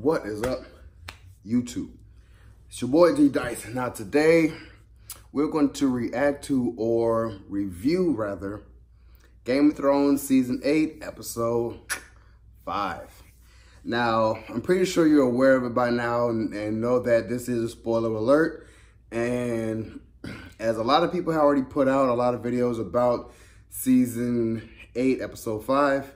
What is up, YouTube? It's your boy D Dice. Now today, we're going to react to or review rather Game of Thrones season eight, episode five. Now, I'm pretty sure you're aware of it by now and, and know that this is a spoiler alert. And as a lot of people have already put out a lot of videos about season eight, episode five,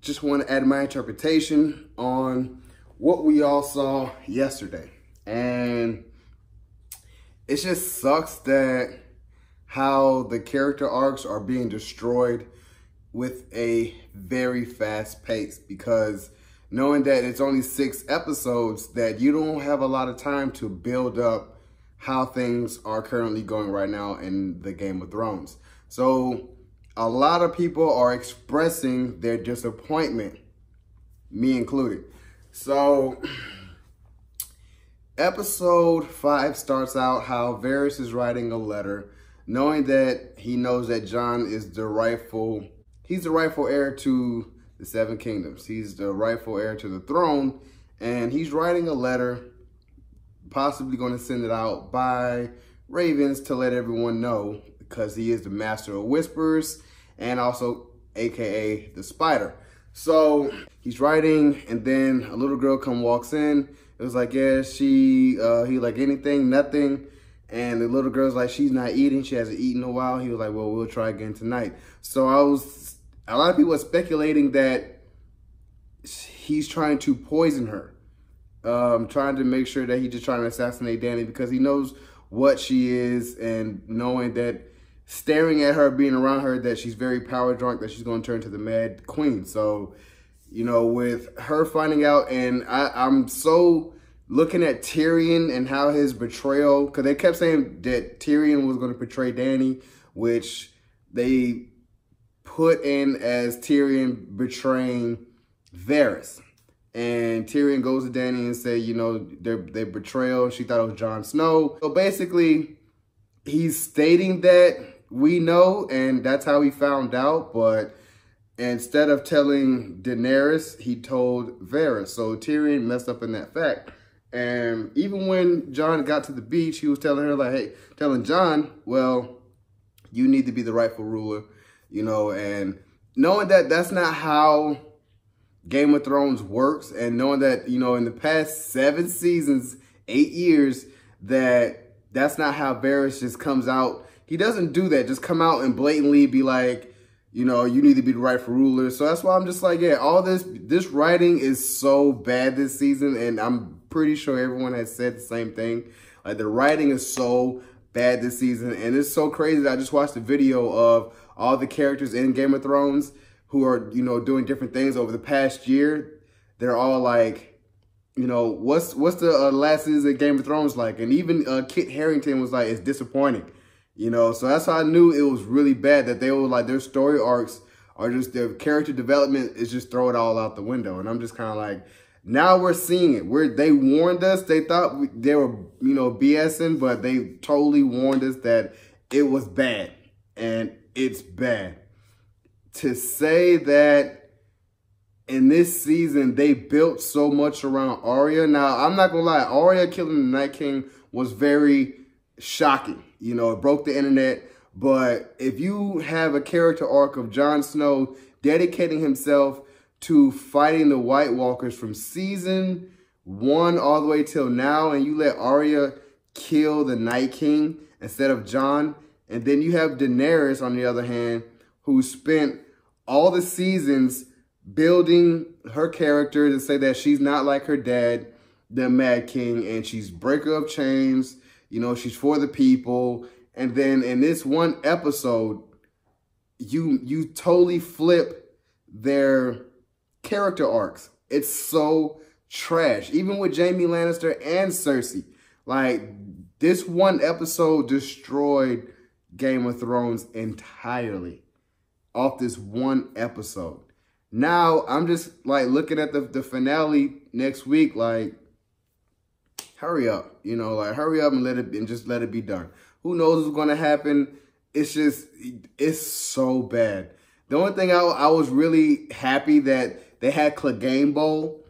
just want to add my interpretation on what we all saw yesterday. And it just sucks that how the character arcs are being destroyed with a very fast pace because knowing that it's only six episodes that you don't have a lot of time to build up how things are currently going right now in the Game of Thrones. So a lot of people are expressing their disappointment, me included, so, episode five starts out how Varys is writing a letter, knowing that he knows that John is the rightful, he's the rightful heir to the Seven Kingdoms. He's the rightful heir to the throne, and he's writing a letter, possibly going to send it out by Ravens to let everyone know because he is the master of whispers and also AKA the spider. So he's writing, and then a little girl come walks in. It was like, yeah, she, uh, he like anything, nothing. And the little girl's like, she's not eating. She hasn't eaten in a while. He was like, well, we'll try again tonight. So I was, a lot of people are speculating that he's trying to poison her. Um, trying to make sure that he's just trying to assassinate Danny because he knows what she is and knowing that staring at her, being around her, that she's very power drunk, that she's going to turn to the Mad Queen. So, you know, with her finding out, and I, I'm so looking at Tyrion and how his betrayal, because they kept saying that Tyrion was going to betray Danny, which they put in as Tyrion betraying Varys. And Tyrion goes to Danny and say, you know, their, their betrayal, she thought it was Jon Snow. So basically, he's stating that we know, and that's how he found out, but instead of telling Daenerys, he told Varys. So Tyrion messed up in that fact. And even when John got to the beach, he was telling her, like, hey, telling John, well, you need to be the rightful ruler, you know, and knowing that that's not how Game of Thrones works and knowing that, you know, in the past seven seasons, eight years, that that's not how Varys just comes out he doesn't do that. Just come out and blatantly be like, you know, you need to be the rightful ruler. So that's why I'm just like, yeah, all this this writing is so bad this season, and I'm pretty sure everyone has said the same thing. Like the writing is so bad this season, and it's so crazy. That I just watched a video of all the characters in Game of Thrones who are you know doing different things over the past year. They're all like you know, what's what's the uh, last season of Game of Thrones like? And even uh, Kit Harrington was like, it's disappointing. You know, so that's how I knew it was really bad that they were like their story arcs are just their character development is just throw it all out the window. And I'm just kind of like, now we're seeing it. Where they warned us, they thought we, they were you know BSing, but they totally warned us that it was bad, and it's bad. To say that in this season they built so much around Arya. Now I'm not gonna lie, Arya killing the Night King was very shocking. You know, it broke the internet. But if you have a character arc of Jon Snow dedicating himself to fighting the White Walkers from season one all the way till now, and you let Arya kill the Night King instead of Jon, and then you have Daenerys, on the other hand, who spent all the seasons building her character to say that she's not like her dad, the Mad King, and she's breaker of chains, you know, she's for the people. And then in this one episode, you you totally flip their character arcs. It's so trash. Even with Jamie Lannister and Cersei. Like this one episode destroyed Game of Thrones entirely off this one episode. Now I'm just like looking at the, the finale next week, like hurry up. You know, like hurry up and let it and just let it be done. Who knows what's gonna happen? It's just it's so bad. The only thing I, I was really happy that they had Clegane Bowl,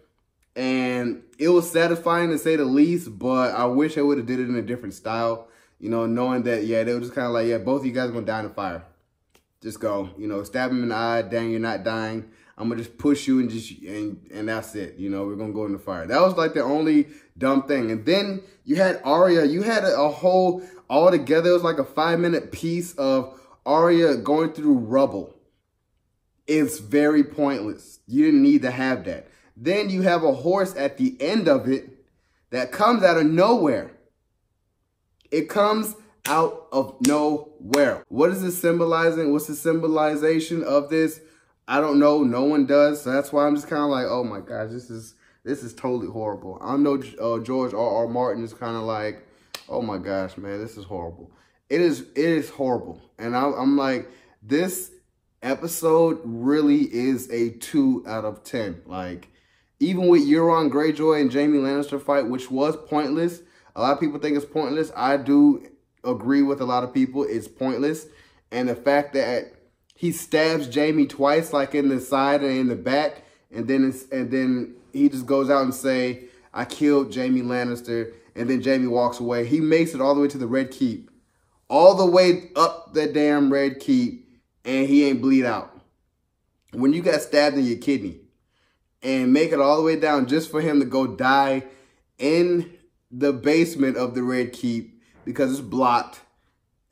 and it was satisfying to say the least. But I wish they would have did it in a different style. You know, knowing that yeah, they were just kind of like yeah, both of you guys are gonna die in the fire just go, you know, stab him in the eye, dang, you're not dying. I'm gonna just push you and just and and that's it. You know, we're gonna go in the fire. That was like the only dumb thing. And then you had Arya. You had a, a whole all together. It was like a five minute piece of Arya going through rubble. It's very pointless. You didn't need to have that. Then you have a horse at the end of it that comes out of nowhere. It comes out of nowhere. What is this symbolizing? What's the symbolization of this? I don't know. No one does. So that's why I'm just kind of like, oh my gosh, this is this is totally horrible. I know uh, George R. R. Martin is kind of like, oh my gosh, man, this is horrible. It is it is horrible, and I, I'm like, this episode really is a two out of ten. Like, even with Euron Greyjoy and Jamie Lannister fight, which was pointless. A lot of people think it's pointless. I do agree with a lot of people is pointless. And the fact that he stabs Jamie twice, like in the side and in the back, and then and then he just goes out and say, "I killed Jamie Lannister," and then Jamie walks away. He makes it all the way to the Red Keep, all the way up the damn Red Keep, and he ain't bleed out. When you got stabbed in your kidney, and make it all the way down just for him to go die in the basement of the Red Keep because it's blocked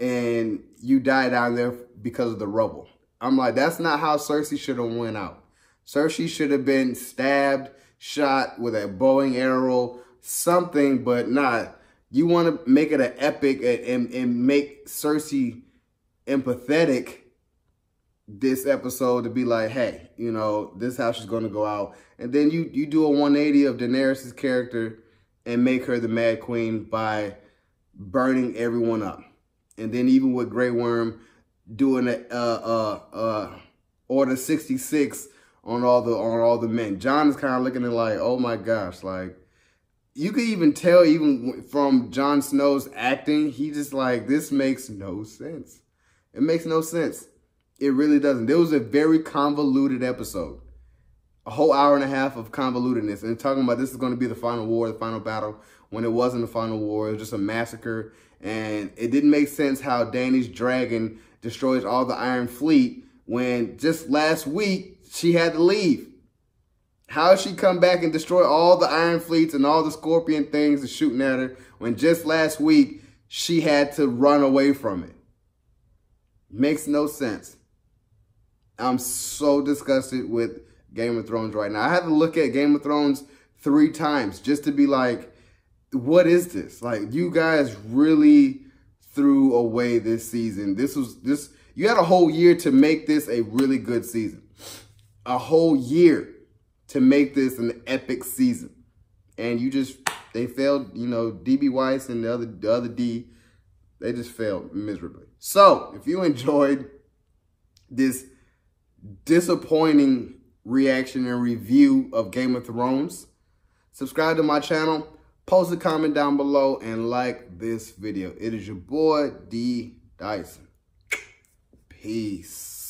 and you die down there because of the rubble. I'm like, that's not how Cersei should have went out. Cersei should have been stabbed, shot with a bowing arrow, something, but not. You want to make it an epic and, and, make Cersei empathetic this episode to be like, hey, you know, this how she's going to go out. And then you, you do a 180 of Daenerys' character and make her the Mad Queen by burning everyone up. And then even with Grey Worm doing a uh, uh, uh, Order 66 on all the on all the men, John is kind of looking at like, oh my gosh, like you could even tell even from Jon Snow's acting, he just like, this makes no sense. It makes no sense. It really doesn't. There was a very convoluted episode. A whole hour and a half of convolutedness. And talking about this is going to be the final war, the final battle when it wasn't the final war. It was just a massacre. And it didn't make sense how Danny's dragon destroys all the Iron Fleet when just last week she had to leave. How she come back and destroy all the Iron Fleets and all the Scorpion things and shooting at her when just last week she had to run away from it? Makes no sense. I'm so disgusted with Game of Thrones right now. I had to look at Game of Thrones three times just to be like, what is this? Like you guys really threw away this season. This was this you had a whole year to make this a really good season. A whole year to make this an epic season. And you just they failed, you know, DB Weiss and the other the other D, they just failed miserably. So, if you enjoyed this disappointing reaction and review of Game of Thrones, subscribe to my channel Post a comment down below and like this video. It is your boy, D. Dyson. Peace.